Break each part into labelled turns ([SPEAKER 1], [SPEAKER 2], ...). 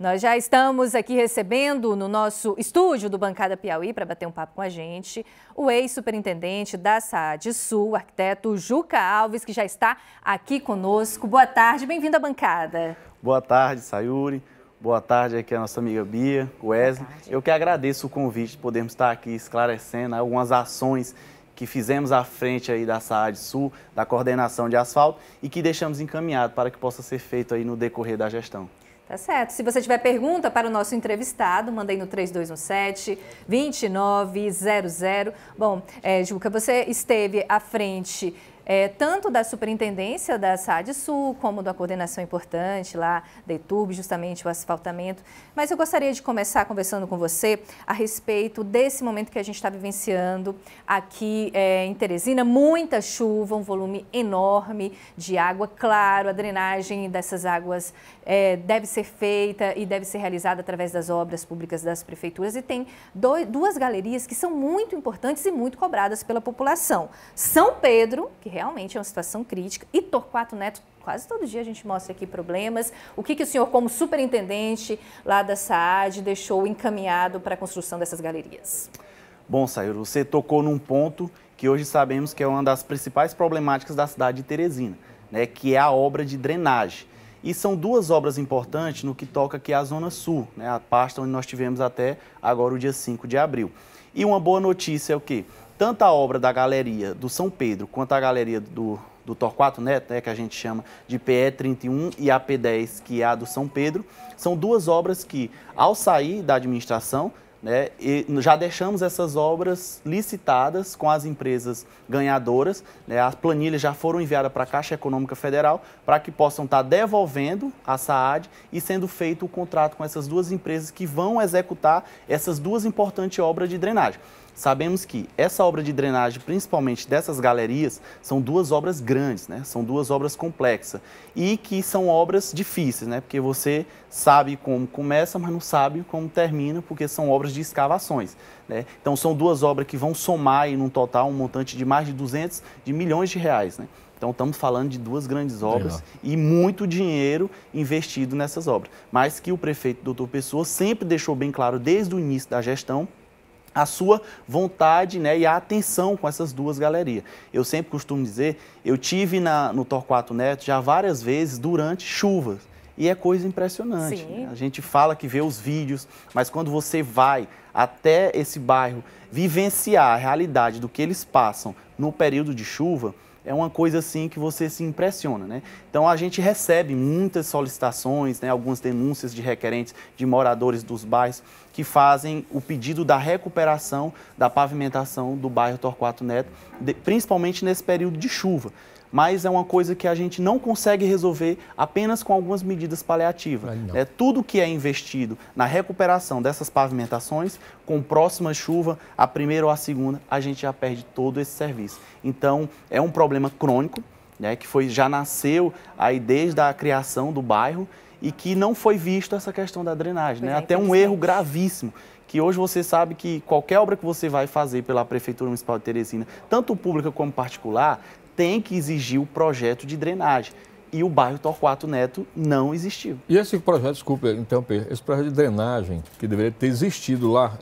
[SPEAKER 1] Nós já estamos aqui recebendo no nosso estúdio do Bancada Piauí para bater um papo com a gente o ex-superintendente da SAD Sul, o arquiteto Juca Alves, que já está aqui conosco. Boa tarde, bem-vindo à bancada.
[SPEAKER 2] Boa tarde, Sayuri. Boa tarde aqui a nossa amiga Bia, Wesley. Eu que agradeço o convite de podermos estar aqui esclarecendo algumas ações que fizemos à frente aí da SAAD Sul, da coordenação de asfalto e que deixamos encaminhado para que possa ser feito aí no decorrer da gestão.
[SPEAKER 1] Tá certo. Se você tiver pergunta para o nosso entrevistado, manda aí no 3217-2900. Bom, é, Juca, você esteve à frente é, tanto da superintendência da SAD Sul, como da coordenação importante lá da ETUB, justamente o asfaltamento. Mas eu gostaria de começar conversando com você a respeito desse momento que a gente está vivenciando aqui é, em Teresina. Muita chuva, um volume enorme de água, claro, a drenagem dessas águas é, deve ser feita e deve ser realizada através das obras públicas das prefeituras e tem dois, duas galerias que são muito importantes e muito cobradas pela população. São Pedro, que realmente é uma situação crítica. E Torquato Neto, quase todo dia a gente mostra aqui problemas. O que, que o senhor, como superintendente lá da SAAD, deixou encaminhado para a construção dessas galerias?
[SPEAKER 2] Bom, Sayur, você tocou num ponto que hoje sabemos que é uma das principais problemáticas da cidade de Teresina, né, que é a obra de drenagem. E são duas obras importantes no que toca aqui à Zona Sul, né, a pasta onde nós tivemos até agora o dia 5 de abril. E uma boa notícia é o quê? tanto a obra da Galeria do São Pedro quanto a Galeria do, do Torquato Neto, né, que a gente chama de PE 31 e a P10, que é a do São Pedro, são duas obras que, ao sair da administração, né, já deixamos essas obras licitadas com as empresas ganhadoras. Né, as planilhas já foram enviadas para a Caixa Econômica Federal para que possam estar devolvendo a SAAD e sendo feito o contrato com essas duas empresas que vão executar essas duas importantes obras de drenagem. Sabemos que essa obra de drenagem, principalmente dessas galerias, são duas obras grandes, né? são duas obras complexas e que são obras difíceis, né? porque você sabe como começa, mas não sabe como termina, porque são obras de escavações. Né? Então são duas obras que vão somar em um total um montante de mais de 200 de milhões de reais. Né? Então estamos falando de duas grandes obras e muito dinheiro investido nessas obras. Mas que o prefeito doutor Pessoa sempre deixou bem claro desde o início da gestão a sua vontade né, e a atenção com essas duas galerias. Eu sempre costumo dizer, eu tive na, no Torquato Neto já várias vezes durante chuvas. E é coisa impressionante. Né? A gente fala que vê os vídeos, mas quando você vai até esse bairro vivenciar a realidade do que eles passam no período de chuva, é uma coisa assim que você se impressiona, né? Então a gente recebe muitas solicitações, né, algumas denúncias de requerentes de moradores dos bairros que fazem o pedido da recuperação da pavimentação do bairro Torquato Neto, de, principalmente nesse período de chuva mas é uma coisa que a gente não consegue resolver apenas com algumas medidas paliativas. É tudo que é investido na recuperação dessas pavimentações, com próxima chuva, a primeira ou a segunda, a gente já perde todo esse serviço. Então, é um problema crônico, né, que foi já nasceu aí desde a criação do bairro e que não foi visto essa questão da drenagem, né? é, Até um erro gravíssimo que hoje você sabe que qualquer obra que você vai fazer pela Prefeitura Municipal de Teresina, tanto pública como particular, tem que exigir o projeto de drenagem. E o bairro Torquato Neto não existiu. E esse projeto, desculpe, interromper, esse projeto de drenagem que deveria ter existido lá,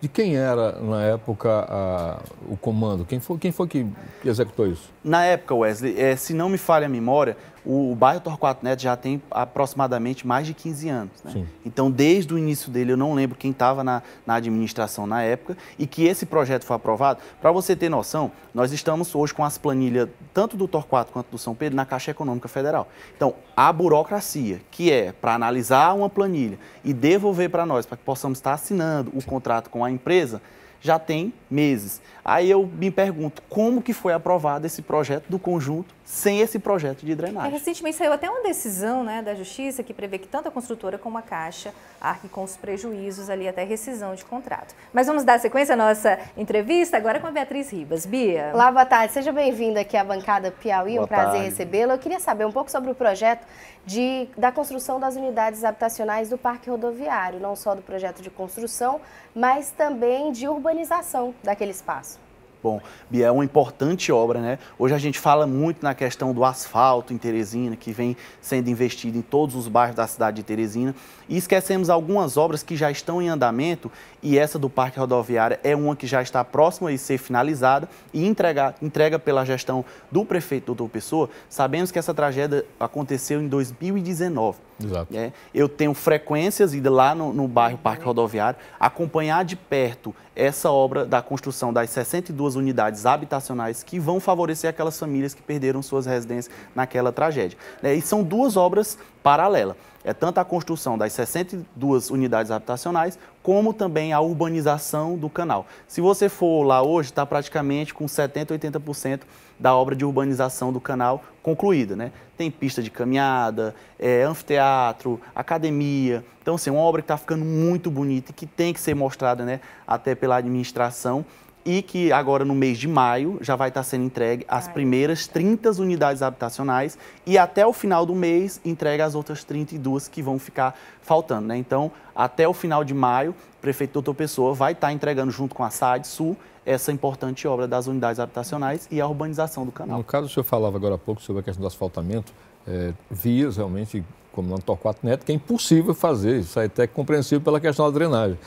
[SPEAKER 2] de quem era, na época, a, o comando? Quem foi, quem foi que, executou isso? Na época, Wesley, é, se não me falha a memória, o, o bairro Torquato Neto já tem aproximadamente mais de 15 anos. Né? Então, desde o início dele, eu não lembro quem estava na, na, administração na época e que esse projeto foi aprovado. Para você ter noção, nós estamos hoje com as planilhas tanto do Torquato quanto do São Pedro na Caixa Econômica Federal. Então, a burocracia, que é para analisar uma planilha e devolver para nós, para que possamos estar tá assinando o contrato com a empresa já tem meses. Aí eu me pergunto como que foi aprovado esse projeto do conjunto sem esse projeto de drenagem. É,
[SPEAKER 1] recentemente saiu até uma decisão né, da Justiça que prevê que tanto a construtora como a Caixa arque com os prejuízos ali até rescisão de contrato. Mas vamos dar sequência à nossa entrevista agora com a Beatriz Ribas. Bia. Olá, boa tarde. Seja bem-vinda aqui à bancada Piauí. Boa um prazer recebê-la. Eu queria saber um pouco sobre o projeto de, da construção das unidades habitacionais do Parque Rodoviário, não só do projeto de construção, mas também de urbanização daquele espaço.
[SPEAKER 2] Bom, Bia, é uma importante obra, né? Hoje a gente fala muito na questão do asfalto em Teresina, que vem sendo investido em todos os bairros da cidade de Teresina, e esquecemos algumas obras que já estão em andamento e essa do Parque Rodoviário é uma que já está próxima de ser finalizada e entrega, entrega pela gestão do prefeito doutor Pessoa. Sabemos que essa tragédia aconteceu em 2019. Exato. É, eu tenho frequências indo lá no, no bairro Parque Rodoviário, acompanhar de perto essa obra da construção das 62 unidades habitacionais que vão favorecer aquelas famílias que perderam suas residências naquela tragédia. É, e são duas obras paralelas. É tanto a construção das 62 unidades habitacionais, como também a urbanização do canal. Se você for lá hoje, está praticamente com 70%, 80% da obra de urbanização do canal concluída. Né? Tem pista de caminhada, é, anfiteatro, academia. Então, assim, é uma obra que está ficando muito bonita e que tem que ser mostrada né, até pela administração e que agora no mês de maio já vai estar sendo entregue as primeiras 30 unidades habitacionais e até o final do mês entrega as outras 32 que vão ficar faltando, né? Então, até o final de maio, o prefeito Doutor Pessoa vai estar entregando junto com a SAD Sul essa importante obra das unidades habitacionais e a urbanização do canal. No caso, o senhor falava agora há pouco sobre a questão do asfaltamento, é, vias realmente, como o nome 4 Neto, que é impossível fazer, isso é até compreensível pela questão da drenagem.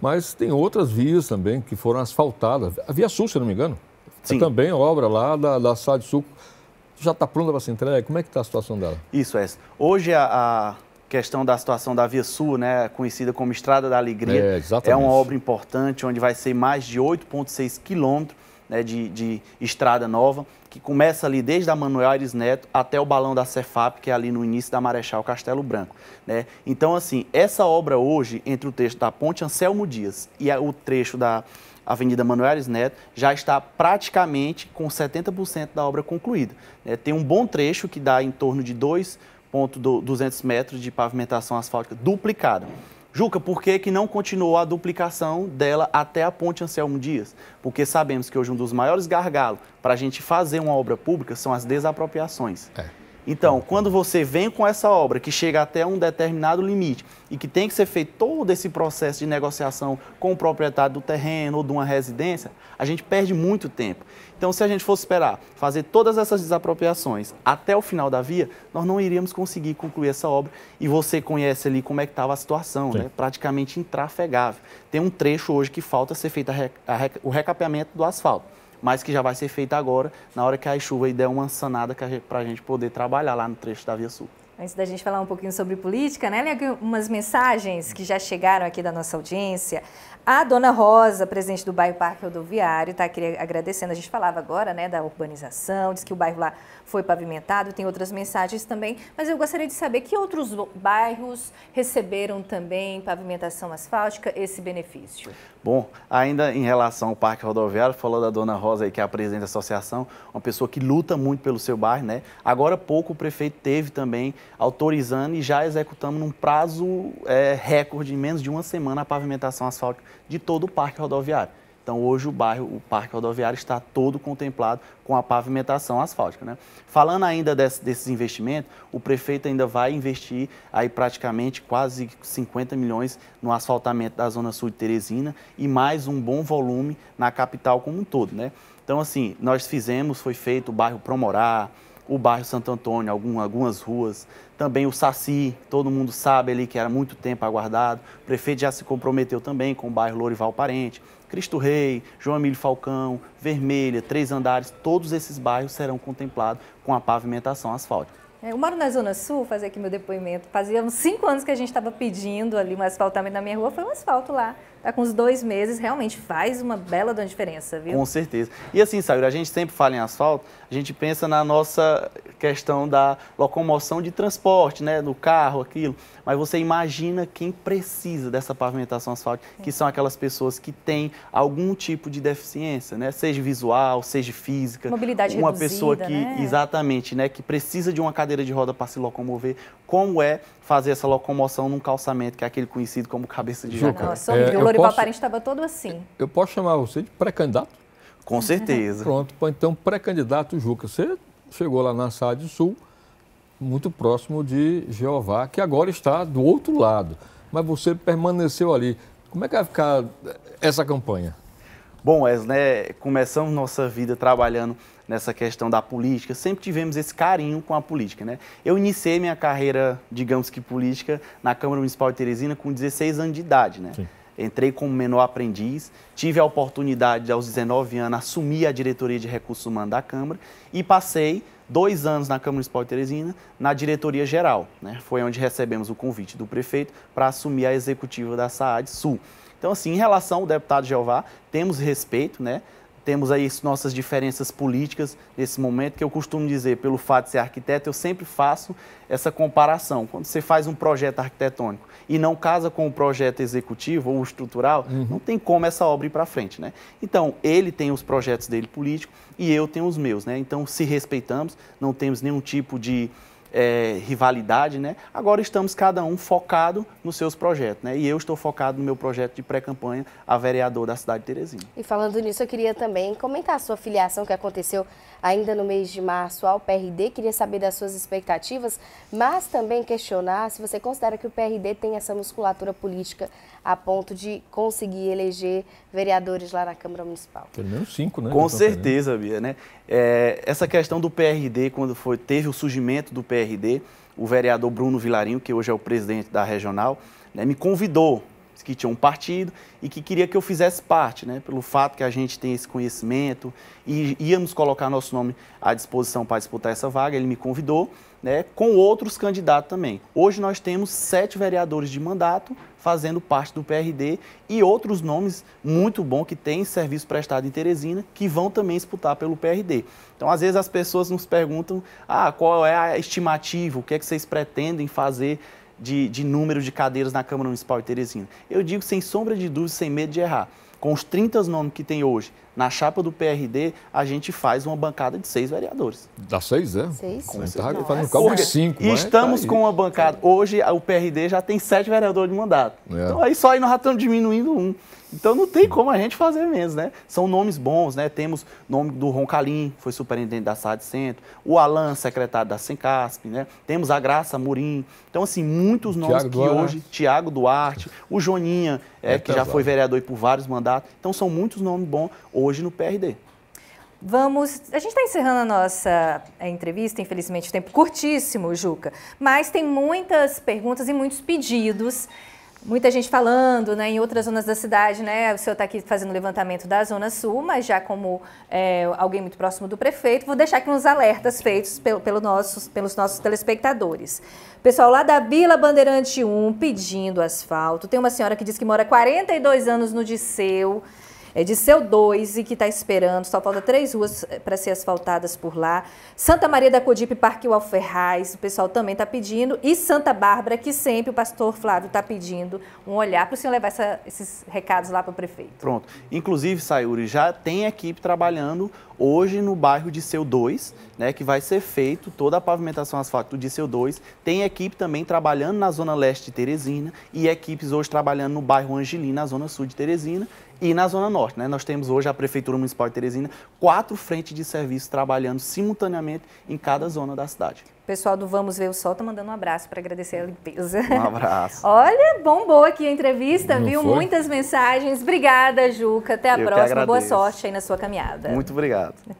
[SPEAKER 2] Mas tem outras vias também que foram asfaltadas. A Via Sul, se não me engano, é Sim. é também obra lá da, da Sá de Sul. Já está pronta para ser entregue? Como é que está a situação dela? Isso, é. Hoje a, a questão da situação da Via Sul, né, conhecida como Estrada da Alegria, é, é uma obra importante, onde vai ser mais de 8,6 quilômetros né, de, de estrada nova que começa ali desde a Manuel Aires Neto até o Balão da Cefap, que é ali no início da Marechal Castelo Branco. Né? Então, assim, essa obra hoje, entre o trecho da Ponte Anselmo Dias e o trecho da Avenida Manuel Aires Neto, já está praticamente com 70% da obra concluída. Né? Tem um bom trecho que dá em torno de 2,200 metros de pavimentação asfáltica duplicada. Juca, por que, que não continuou a duplicação dela até a Ponte Anselmo Dias? Porque sabemos que hoje um dos maiores gargalos para a gente fazer uma obra pública são as desapropriações. É. Então, quando você vem com essa obra que chega até um determinado limite e que tem que ser feito todo esse processo de negociação com o proprietário do terreno ou de uma residência, a gente perde muito tempo. Então, se a gente fosse esperar fazer todas essas desapropriações até o final da via, nós não iríamos conseguir concluir essa obra. E você conhece ali como é que estava a situação, né? praticamente intrafegável. Tem um trecho hoje que falta ser feito a rec... A rec... o recapeamento do asfalto mas que já vai ser feita agora, na hora que a chuva der uma sanada para a gente poder trabalhar lá no trecho da Via Sul.
[SPEAKER 1] Antes da gente falar um pouquinho sobre política, né, Lega, umas mensagens que já chegaram aqui da nossa audiência. A dona Rosa, presidente do bairro Parque Rodoviário, está aqui agradecendo. A gente falava agora né, da urbanização, diz que o bairro lá foi pavimentado, tem outras mensagens também, mas eu gostaria de saber que outros bairros receberam também pavimentação asfáltica esse benefício.
[SPEAKER 2] Bom, ainda em relação ao Parque Rodoviário, falou da dona Rosa aí, que é a presidente da associação, uma pessoa que luta muito pelo seu bairro, né? Agora pouco o prefeito teve também autorizando e já executamos num prazo é, recorde, em menos de uma semana, a pavimentação asfáltica de todo o parque rodoviário. Então, hoje o bairro, o parque rodoviário está todo contemplado com a pavimentação asfáltica. Né? Falando ainda desse, desses investimentos, o prefeito ainda vai investir aí praticamente quase 50 milhões no asfaltamento da Zona Sul de Teresina e mais um bom volume na capital como um todo. Né? Então, assim, nós fizemos, foi feito o bairro promorar o bairro Santo Antônio, algum, algumas ruas, também o Saci, todo mundo sabe ali que era muito tempo aguardado. O prefeito já se comprometeu também com o bairro Lorival Parente, Cristo Rei, João Emílio Falcão, Vermelha, Três Andares, todos esses bairros serão contemplados com a pavimentação asfáltica.
[SPEAKER 1] É, eu moro na Zona Sul, fazer aqui meu depoimento. Fazia uns cinco anos que a gente estava pedindo ali um asfaltamento na minha rua, foi um asfalto lá. Tá com uns dois meses, realmente faz uma bela diferença, viu? Com
[SPEAKER 2] certeza. E assim, Sagra, a gente sempre fala em asfalto, a gente pensa na nossa questão da locomoção de transporte, né? Do carro, aquilo. Mas você imagina quem precisa dessa pavimentação asfáltica, é. que são aquelas pessoas que têm algum tipo de deficiência, né? Seja visual, seja física. Mobilidade uma reduzida, pessoa que, né? exatamente, né? Que precisa de uma cadeira cadeira de roda para se locomover, como é fazer essa locomoção num calçamento, que é aquele conhecido como cabeça de jacaré. Nossa, é, o Lorival Parente
[SPEAKER 1] estava todo assim.
[SPEAKER 2] Eu posso chamar você de pré-candidato? Com certeza. Pronto, então pré-candidato Juca, você chegou lá na Sá do Sul, muito próximo de Jeová, que agora está do outro lado,
[SPEAKER 1] mas você permaneceu ali. Como é
[SPEAKER 2] que vai ficar essa campanha? Bom, Wes, né, começamos nossa vida trabalhando nessa questão da política, sempre tivemos esse carinho com a política, né? Eu iniciei minha carreira, digamos que política, na Câmara Municipal de Teresina com 16 anos de idade, né? Sim. Entrei como menor aprendiz, tive a oportunidade, aos 19 anos, assumir a diretoria de recursos humanos da Câmara e passei dois anos na Câmara Municipal de Teresina, na diretoria geral. Né? Foi onde recebemos o convite do prefeito para assumir a executiva da SAAD Sul. Então, assim, em relação ao deputado Jeová, temos respeito, né? Temos aí nossas diferenças políticas nesse momento, que eu costumo dizer, pelo fato de ser arquiteto, eu sempre faço essa comparação. Quando você faz um projeto arquitetônico e não casa com o projeto executivo ou estrutural, uhum. não tem como essa obra ir para frente, né? Então, ele tem os projetos dele político e eu tenho os meus, né? Então, se respeitamos, não temos nenhum tipo de é, rivalidade, né? Agora estamos cada um focado nos seus projetos, né? E eu estou focado no meu projeto de pré-campanha a vereador da cidade de Teresina.
[SPEAKER 1] E falando nisso, eu queria também comentar a sua filiação que aconteceu ainda no mês de março ao PRD. Queria saber das suas expectativas, mas também questionar se você considera que o PRD tem essa musculatura política a ponto de conseguir eleger vereadores lá na Câmara Municipal.
[SPEAKER 2] Pelo menos cinco, né? Com certeza, Bia, né? É, essa questão do PRD, quando foi, teve o surgimento do PRD, PRD, o vereador Bruno Vilarinho, que hoje é o presidente da regional, né, me convidou, disse que tinha um partido e que queria que eu fizesse parte, né, pelo fato que a gente tem esse conhecimento e íamos colocar nosso nome à disposição para disputar essa vaga, ele me convidou né, com outros candidatos também. Hoje nós temos sete vereadores de mandato fazendo parte do PRD e outros nomes muito bons que têm serviço prestado em Teresina que vão também disputar pelo PRD. Então, às vezes as pessoas nos perguntam ah, qual é a estimativa, o que é que vocês pretendem fazer de, de número de cadeiras na Câmara Municipal de Teresina. Eu digo sem sombra de dúvida, sem medo de errar, com os 30 nomes que tem hoje, na chapa do PRD, a gente faz uma bancada de seis vereadores. Dá seis, é? Seis. Com tá, um cálculo de cinco. E né? estamos tá com uma bancada. Hoje, o PRD já tem sete vereadores de mandato. É. Então, aí só aí nós já estamos diminuindo um. Então não tem como a gente fazer menos, né? São nomes bons, né? Temos nome do Roncalim, foi superintendente da SAD Centro, o Alan, secretário da Sencasp, né? Temos a Graça Murim. Então, assim, muitos nomes Thiago que Duarte. hoje, Tiago Duarte, o Joninha, é, é que pesado. já foi vereador por vários mandatos. Então, são muitos nomes bons. Hoje hoje no PRD.
[SPEAKER 1] Vamos. A gente está encerrando a nossa eh, entrevista, infelizmente, tempo curtíssimo, Juca. Mas tem muitas perguntas e muitos pedidos. Muita gente falando né, em outras zonas da cidade, né? O senhor está aqui fazendo levantamento da Zona Sul, mas já como é, alguém muito próximo do prefeito, vou deixar aqui uns alertas feitos pelo, pelo nossos, pelos nossos telespectadores. Pessoal lá da Vila Bandeirante 1 pedindo asfalto. Tem uma senhora que diz que mora 42 anos no Disseu é de Seu 2 e que está esperando. Só falta três ruas eh, para ser asfaltadas por lá. Santa Maria da Codipe, Parque Alferraz, o pessoal também está pedindo. E Santa Bárbara, que sempre o pastor Flávio está pedindo um olhar para o senhor levar essa, esses recados lá para o prefeito.
[SPEAKER 2] Pronto. Inclusive, Sayuri, já tem equipe trabalhando Hoje, no bairro de Seu 2, né, que vai ser feito toda a pavimentação asfalto de Seu 2, tem equipe também trabalhando na zona leste de Teresina e equipes hoje trabalhando no bairro Angelina, na zona sul de Teresina e na Zona Norte. Né? Nós temos hoje a Prefeitura Municipal de Teresina, quatro frentes de serviço trabalhando simultaneamente em cada zona da cidade
[SPEAKER 1] pessoal do Vamos Ver o Sol tá mandando um abraço para agradecer a limpeza. Um abraço. Olha, bombou aqui a entrevista, Não viu? Foi? Muitas mensagens. Obrigada, Juca. Até a Eu próxima. Boa sorte aí na sua caminhada. Muito
[SPEAKER 2] obrigado.